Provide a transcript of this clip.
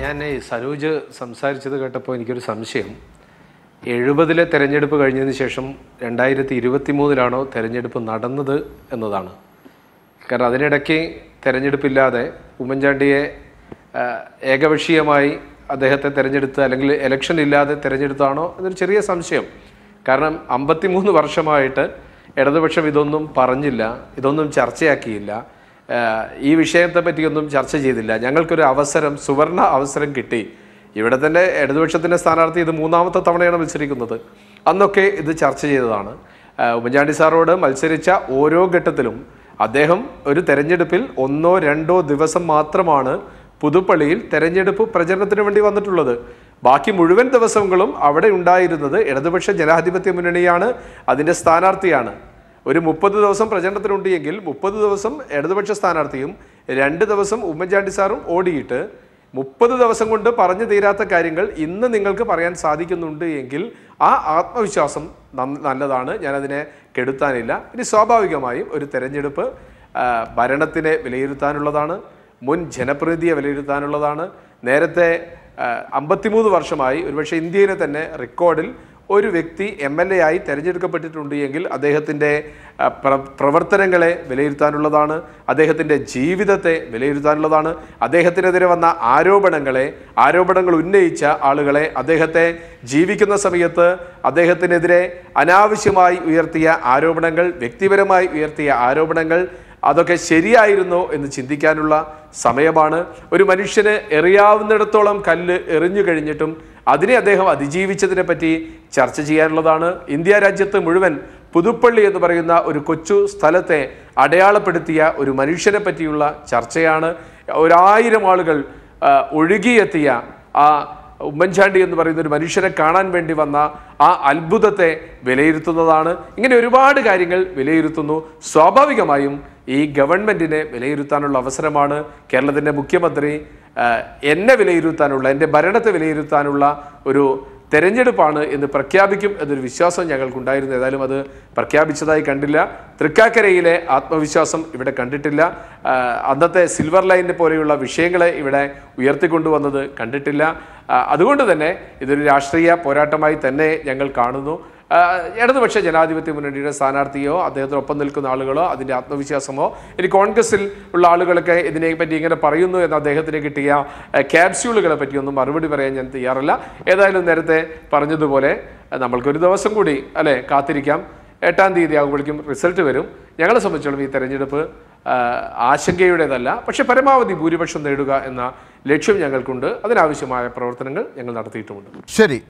ഞാൻ ഈ സനൂജ് സംസാരിച്ചത് കേട്ടപ്പോൾ എനിക്കൊരു സംശയം എഴുപതിലെ തെരഞ്ഞെടുപ്പ് കഴിഞ്ഞതിന് ശേഷം രണ്ടായിരത്തി ഇരുപത്തി മൂന്നിലാണോ തെരഞ്ഞെടുപ്പ് നടന്നത് എന്നതാണ് കാരണം അതിനിടയ്ക്ക് തെരഞ്ഞെടുപ്പില്ലാതെ ഉമ്മൻചാണ്ടിയെ ഏകപക്ഷീയമായി അദ്ദേഹത്തെ തിരഞ്ഞെടുത്ത് അല്ലെങ്കിൽ ഇലക്ഷൻ ഇല്ലാതെ തിരഞ്ഞെടുത്താണോ എന്നൊരു ചെറിയ സംശയം കാരണം അമ്പത്തിമൂന്ന് വർഷമായിട്ട് ഇടതുപക്ഷം ഇതൊന്നും പറഞ്ഞില്ല ഇതൊന്നും ചർച്ചയാക്കിയില്ല ഈ വിഷയത്തെ പറ്റിയൊന്നും ചർച്ച ചെയ്തില്ല ഞങ്ങൾക്കൊരു അവസരം സുവർണ അവസരം കിട്ടി ഇവിടെ തന്നെ ഇടതുപക്ഷത്തിൻ്റെ സ്ഥാനാർത്ഥി ഇത് മൂന്നാമത്തെ തവണയാണ് മത്സരിക്കുന്നത് അന്നൊക്കെ ഇത് ചർച്ച ചെയ്തതാണ് ഉമ്മൻചാണ്ടി സാറോട് മത്സരിച്ച ഓരോ ഘട്ടത്തിലും അദ്ദേഹം ഒരു തെരഞ്ഞെടുപ്പിൽ ഒന്നോ രണ്ടോ ദിവസം മാത്രമാണ് പുതുപ്പള്ളിയിൽ തെരഞ്ഞെടുപ്പ് പ്രചരണത്തിന് വേണ്ടി വന്നിട്ടുള്ളത് ബാക്കി മുഴുവൻ ദിവസങ്ങളും അവിടെ ഉണ്ടായിരുന്നത് ഇടതുപക്ഷ ജനാധിപത്യ മുന്നണിയാണ് അതിൻ്റെ സ്ഥാനാർത്ഥിയാണ് ഒരു മുപ്പത് ദിവസം പ്രചരണത്തിനുണ്ട് എങ്കിൽ മുപ്പത് ദിവസം ഇടതുപക്ഷ സ്ഥാനാർത്ഥിയും രണ്ട് ദിവസം ഉമ്മൻചാണ്ടി സാറും ഓടിയിട്ട് മുപ്പത് ദിവസം കൊണ്ട് പറഞ്ഞു തീരാത്ത കാര്യങ്ങൾ ഇന്ന് നിങ്ങൾക്ക് പറയാൻ സാധിക്കുന്നുണ്ട് എങ്കിൽ ആ ആത്മവിശ്വാസം നല്ലതാണ് ഞാനതിനെ കെടുത്താനില്ല ഇനി സ്വാഭാവികമായും ഒരു തെരഞ്ഞെടുപ്പ് ഭരണത്തിനെ വിലയിരുത്താനുള്ളതാണ് മുൻ ജനപ്രതിനിധിയെ വിലയിരുത്താനുള്ളതാണ് നേരത്തെ അമ്പത്തിമൂന്ന് വർഷമായി ഒരുപക്ഷെ ഇന്ത്യയിലെ തന്നെ റെക്കോർഡിൽ ഒരു വ്യക്തി എം എൽ എ ആയി തിരഞ്ഞെടുക്കപ്പെട്ടിട്ടുണ്ട് എങ്കിൽ അദ്ദേഹത്തിൻ്റെ പ്രവർത്തനങ്ങളെ വിലയിരുത്താനുള്ളതാണ് അദ്ദേഹത്തിൻ്റെ ജീവിതത്തെ വിലയിരുത്താനുള്ളതാണ് അദ്ദേഹത്തിനെതിരെ വന്ന ആരോപണങ്ങളെ ആരോപണങ്ങൾ ഉന്നയിച്ച ആളുകളെ അദ്ദേഹത്തെ ജീവിക്കുന്ന സമയത്ത് അദ്ദേഹത്തിനെതിരെ അനാവശ്യമായി ഉയർത്തിയ ആരോപണങ്ങൾ വ്യക്തിപരമായി ഉയർത്തിയ ആരോപണങ്ങൾ അതൊക്കെ ശരിയായിരുന്നോ എന്ന് ചിന്തിക്കാനുള്ള സമയമാണ് ഒരു മനുഷ്യന് എറിയാവുന്നിടത്തോളം കല്ല് എറിഞ്ഞു കഴിഞ്ഞിട്ടും അതിനെ അദ്ദേഹം അതിജീവിച്ചതിനെ പറ്റി ചർച്ച ചെയ്യാനുള്ളതാണ് ഇന്ത്യ രാജ്യത്ത് മുഴുവൻ പുതുപ്പള്ളി എന്ന് പറയുന്ന ഒരു കൊച്ചു സ്ഥലത്തെ അടയാളപ്പെടുത്തിയ ഒരു മനുഷ്യനെ പറ്റിയുള്ള ചർച്ചയാണ് ഒരായിരം ആളുകൾ ഒഴുകിയെത്തിയ ആ ഉമ്മൻചാണ്ടി എന്ന് പറയുന്ന ഒരു മനുഷ്യനെ കാണാൻ വേണ്ടി വന്ന ആ അത്ഭുതത്തെ വിലയിരുത്തുന്നതാണ് ഇങ്ങനെ ഒരുപാട് കാര്യങ്ങൾ വിലയിരുത്തുന്നു സ്വാഭാവികമായും ഈ ഗവൺമെൻറ്റിനെ വിലയിരുത്താനുള്ള അവസരമാണ് കേരളത്തിൻ്റെ മുഖ്യമന്ത്രി എന്നെ വിലയിരുത്താനുള്ള എൻ്റെ ഭരണത്തെ വിലയിരുത്താനുള്ള ഒരു തെരഞ്ഞെടുപ്പാണ് എന്ന് പ്രഖ്യാപിക്കും എന്നൊരു വിശ്വാസം ഞങ്ങൾക്കുണ്ടായിരുന്നു ഏതായാലും അത് പ്രഖ്യാപിച്ചതായി കണ്ടില്ല തൃക്കാക്കരയിലെ ആത്മവിശ്വാസം ഇവിടെ കണ്ടിട്ടില്ല അന്നത്തെ സിൽവർ ലൈനിനെ പോലെയുള്ള വിഷയങ്ങളെ ഇവിടെ ഉയർത്തിക്കൊണ്ടുവന്നത് കണ്ടിട്ടില്ല അതുകൊണ്ട് തന്നെ ഇതൊരു രാഷ്ട്രീയ പോരാട്ടമായി തന്നെ ഞങ്ങൾ കാണുന്നു ഇടതുപക്ഷ ജനാധിപത്യ മുന്നണിയുടെ സ്ഥാനാർത്ഥിയോ അദ്ദേഹത്തിനൊപ്പം നിൽക്കുന്ന ആളുകളോ അതിൻ്റെ ആത്മവിശ്വാസമോ ഇനി കോൺഗ്രസിൽ ഉള്ള ആളുകളൊക്കെ ഇതിനെപ്പറ്റി ഇങ്ങനെ പറയുന്നു എന്ന് അദ്ദേഹത്തിന് കിട്ടിയ ക്യാപ്സ്യൂളുകളെ പറ്റിയൊന്നും മറുപടി പറയാൻ ഞാൻ തയ്യാറല്ല ഏതായാലും നേരത്തെ പറഞ്ഞതുപോലെ നമ്മൾക്കൊരു ദിവസം കൂടി അല്ലേ കാത്തിരിക്കാം എട്ടാം തീയതി ആകുമ്പോഴേക്കും റിസൾട്ട് വരും ഞങ്ങളെ സംബന്ധിച്ചോളം ഈ തെരഞ്ഞെടുപ്പ് ആശങ്കയുടേതല്ല പക്ഷേ പരമാവധി ഭൂരിപക്ഷം നേടുക എന്ന ലക്ഷ്യം ഞങ്ങൾക്കുണ്ട് അതിനാവശ്യമായ പ്രവർത്തനങ്ങൾ ഞങ്ങൾ നടത്തിയിട്ടുമുണ്ട് ശരി